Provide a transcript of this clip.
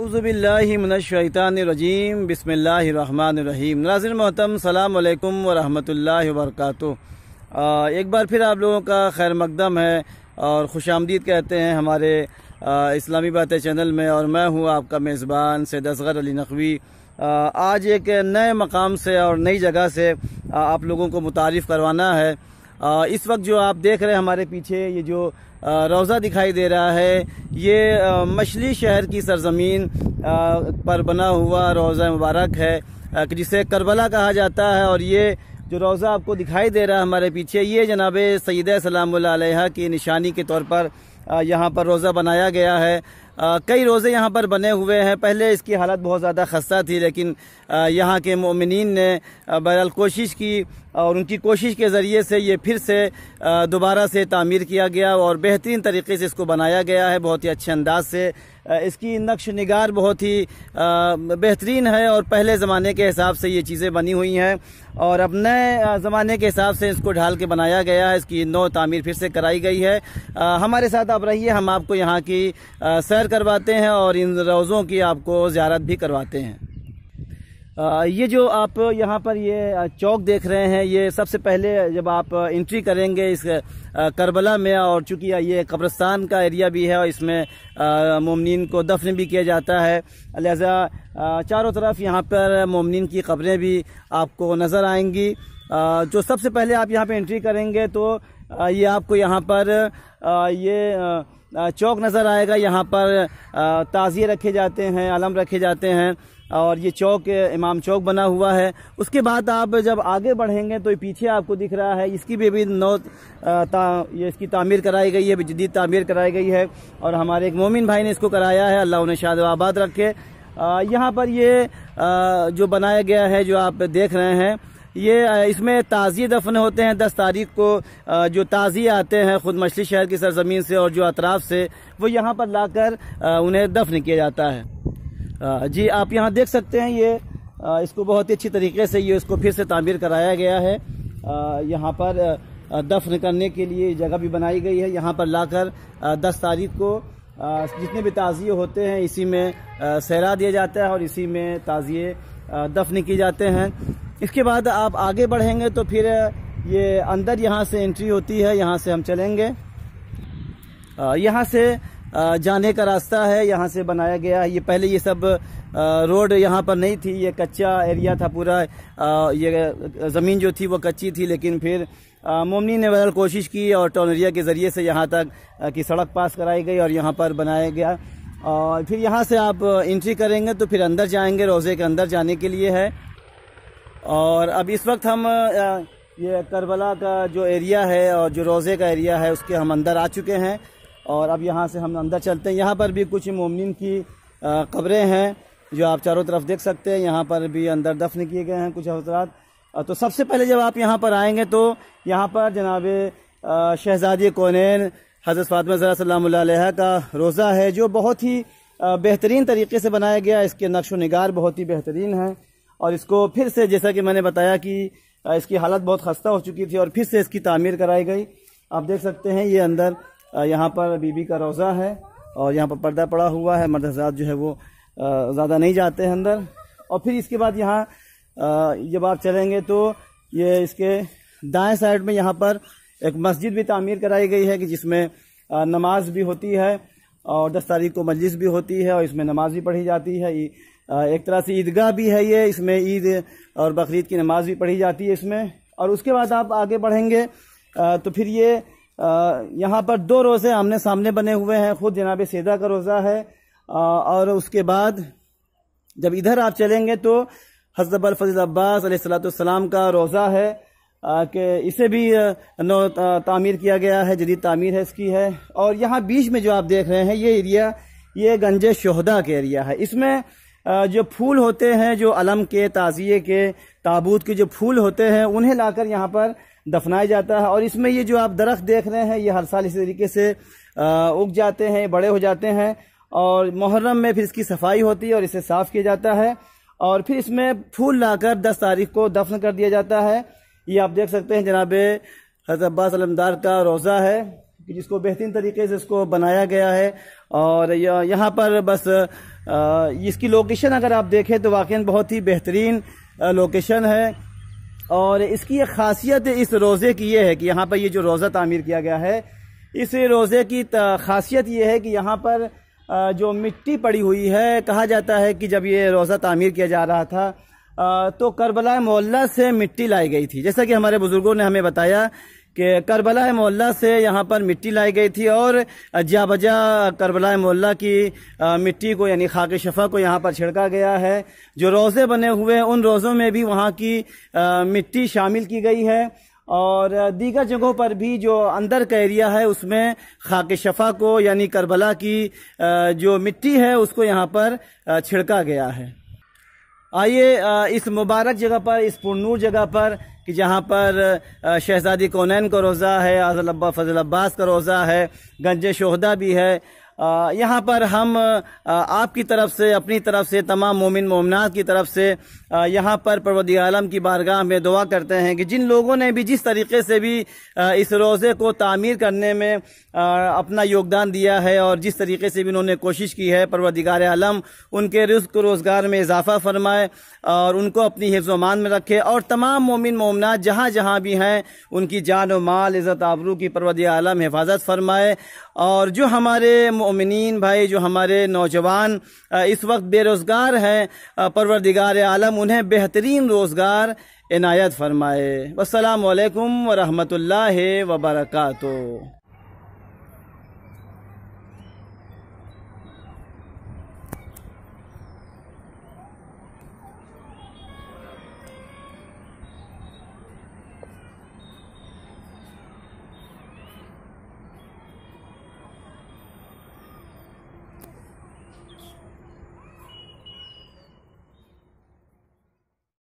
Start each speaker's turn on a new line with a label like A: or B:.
A: अवज़बिल्लिमिनशैतानरजीम बिसमीम नाजिर महतम सलाम अलैकुम वर्क एक बार फिर आप लोगों का खैर मकदम है और खुश आमदीद कहते हैं हमारे आ, इस्लामी बातें चैनल में और मैं हूँ आपका मेज़बान सैद असगर अली नकवी आज एक नए मकाम से और नई जगह से आ, आप लोगों को मुतारफ़ करवाना है आ, इस वक्त जो आप देख रहे हैं हमारे पीछे ये जो रोज़ा दिखाई दे रहा है ये मछली शहर की सरजमीन पर बना हुआ रोज़ा मुबारक है जिसे करबला कहा जाता है और ये जो रोज़ा आपको दिखाई दे रहा है हमारे पीछे ये जनाब सैद सलाम की निशानी के तौर पर यहाँ पर रोज़ा बनाया गया है कई रोज़े यहाँ पर बने हुए हैं पहले इसकी हालत बहुत ज़्यादा खस्ता थी लेकिन यहाँ के ममिन ने बहरहाल कोशिश की और उनकी कोशिश के ज़रिए से ये फिर से दोबारा से तामीर किया गया और बेहतरीन तरीके से इसको बनाया गया है बहुत ही अच्छे अंदाज से इसकी नक्श नगार बहुत ही बेहतरीन है और पहले ज़माने के हिसाब से ये चीज़ें बनी हुई हैं और अब नए ज़माने के हिसाब से इसको ढाल के बनाया गया है इसकी नौ तामीर फिर से कराई गई है हमारे साथ आप रहिए हम आपको यहाँ की सैर करवाते हैं और इन रोज़ों की आपको ज्यारत भी करवाते हैं ये जो आप यहाँ पर ये चौक देख रहे हैं ये सबसे पहले जब आप एंट्री करेंगे इस करबला में और चूंकि ये कब्रस्तान का एरिया भी है और इसमें ममनिन को दफन भी किया जाता है लिहाजा चारों तरफ यहाँ पर ममनिन की खबरें भी आपको नज़र आएंगी जो सबसे पहले आप यहाँ पे एंट्री करेंगे तो ये आपको यहाँ पर ये चौक नज़र आएगा यहाँ पर ताज़िए रखे जाते हैं आलम रखे जाते हैं और ये चौक इमाम चौक बना हुआ है उसके बाद आप जब आगे बढ़ेंगे तो पीछे आपको दिख रहा है इसकी भी अभी नौ ता, ये इसकी तामीर कराई गई है जदीद तामीर कराई गई है और हमारे एक मोमिन भाई ने इसको कराया है अल्लाह उन्हें शाद आबाद रखे यहाँ पर ये आ, जो बनाया गया है जो आप देख रहे हैं ये इसमें ताज़ी दफन होते हैं दस तारीख को जो ताज़ी आते हैं ख़ुद मछली शहर की सरजमीन से और जो अतराफ़ से वो यहाँ पर लाकर उन्हें दफन किया जाता है जी आप यहाँ देख सकते हैं ये इसको बहुत ही अच्छी तरीके से ये इसको फिर से तामीर कराया गया है यहाँ पर दफन करने के लिए जगह भी बनाई गई है यहाँ पर लाकर दस तारीख को जितने भी ताज़िए होते हैं इसी में सहरा दिया जाता है और इसी में ताज़िए दफन किए जाते हैं इसके बाद आप आगे बढ़ेंगे तो फिर ये अंदर यहाँ से एंट्री होती है यहाँ से हम चलेंगे यहाँ से जाने का रास्ता है यहाँ से बनाया गया है ये पहले ये सब रोड यहाँ पर नहीं थी ये कच्चा एरिया था पूरा ये ज़मीन जो थी वो कच्ची थी लेकिन फिर मोमनी ने बदल कोशिश की और टोनरिया के ज़रिए से यहाँ तक की सड़क पास कराई गई और यहाँ पर बनाया गया और फिर यहाँ से आप एंट्री करेंगे तो फिर अंदर जाएंगे रोज़े के अंदर जाने के लिए है और अब इस वक्त हम ये करबला का जो एरिया है और जो रोज़े का एरिया है उसके हम अंदर आ चुके हैं और अब यहाँ से हम अंदर चलते हैं यहाँ पर भी कुछ ममिन की कब्रें हैं जो आप चारों तरफ देख सकते हैं यहाँ पर भी अंदर दफन किए गए हैं कुछ हजरात तो सबसे पहले जब आप यहाँ पर आएंगे तो यहाँ पर जनाब शहजादी कौनैन हज़रत फातमा ज़रा सलाम का रोज़ा है जो बहुत ही बेहतरीन तरीके से बनाया गया इसके नक्श नगार बहुत ही बेहतरीन है और इसको फिर से जैसा कि मैंने बताया कि इसकी हालत बहुत खस्ता हो चुकी थी और फिर से इसकी तामीर कराई गई आप देख सकते हैं ये अंदर यहाँ पर बीबी का रोज़ा है और यहाँ पर पर्दा पड़ा हुआ है मर्द हजरात जो है वो ज़्यादा नहीं जाते हैं अंदर और फिर इसके बाद यहाँ जब आप चलेंगे तो ये इसके दाएं साइड में यहाँ पर एक मस्जिद भी तामीर कराई गई है कि जिसमें नमाज भी होती है और दस तारीख को मजलिस भी होती है और इसमें नमाज भी पढ़ी जाती है एक तरह से ईदगाह भी है ये इसमें ईद और बकरीद की नमाज भी पढ़ी जाती है इसमें और उसके बाद आप आगे बढ़ेंगे तो फिर ये यहाँ पर दो रोज़े आमने सामने बने हुए हैं ख़ुद जनाब सैदा का रोज़ा है और उसके बाद जब इधर आप चलेंगे तो हजरत अलफज अब्बास सलाम का रोज़ा है कि इसे भी नो तामीर किया गया है जदीद तामीर है इसकी है और यहाँ बीच में जो आप देख रहे हैं ये एरिया ये गंजे शहदा का एरिया है इसमें जो फूल होते हैं जो अलम के ताज़िए के ताबूत के जो फूल होते हैं उन्हें लाकर यहाँ पर दफनाया जाता है और इसमें ये जो आप दरख्त देख रहे हैं ये हर साल इसी तरीके से उग जाते हैं बड़े हो जाते हैं और मुहर्रम में फिर इसकी सफाई होती है और इसे साफ़ किया जाता है और फिर इसमें फूल लाकर दस तारीख को दफन कर दिया जाता है ये आप देख सकते हैं जनाब हजरत अब्बास अलमदार का रोज़ा है कि जिसको बेहतरीन तरीके से इसको बनाया गया है और यहाँ पर बस इसकी लोकेशन अगर आप देखें तो वाक़ बहुत ही बेहतरीन लोकेशन है और इसकी एक खासियत इस रोज़े की ये है कि यहाँ पर ये जो रोज़ा तामीर किया गया है इस रोज़े की खासियत ये है कि यहाँ पर जो मिट्टी पड़ी हुई है कहा जाता है कि जब ये रोज़ा तामीर किया जा रहा था तो करबला मोहल्ला से मिट्टी लाई गई थी जैसा कि हमारे बुज़ुर्गों ने हमें बताया कि करबला मोहल्ला से यहाँ पर मिट्टी लाई गई थी और अजा बजा करबला मोहल्ला की मिट्टी को यानी खाक शफा को यहाँ पर छिड़का गया है जो रोज़े बने हुए हैं उन रोज़ों में भी वहाँ की मिट्टी शामिल की गई है और दीगर जगहों पर भी जो अंदर का एरिया है उसमें खाक शफा को यानी करबला की जो मिट्टी है उसको यहाँ पर छिड़का गया है आइए इस मुबारक जगह पर इस पुरनूर जगह पर कि जहाँ पर शहजादी कौनैन का रोज़ा है आज़ल अब्बा फजल अब्बास का रोज़ा है गंज शहदा भी है यहाँ पर हम आपकी तरफ से अपनी तरफ से तमाम मोमिन मोमनात की तरफ से यहाँ पर परवदी आलम की बारगाह में दुआ करते हैं कि जिन लोगों ने भी जिस तरीके से भी इस रोज़े को तामीर करने में अपना योगदान दिया है और जिस तरीके से भी उन्होंने कोशिश की है परवदिगार आलम उनके रिस्क रोज़गार में इजाफा फरमाए और उनको अपनी हिफ्जमान में रखे और तमाम मोमिन मोमनात जहाँ जहाँ भी हैं उनकी जान व माल इज़्ज़त आबरू की परवद आलम हिफाजत फरमाए और जो हमारे मोमिन भाई जो हमारे नौजवान इस वक्त बेरोज़गार है परवरदिगार आलम उन्हें बेहतरीन रोज़गार इनायत फरमाए वालेकुम वरहमतुल्लाह वबरकू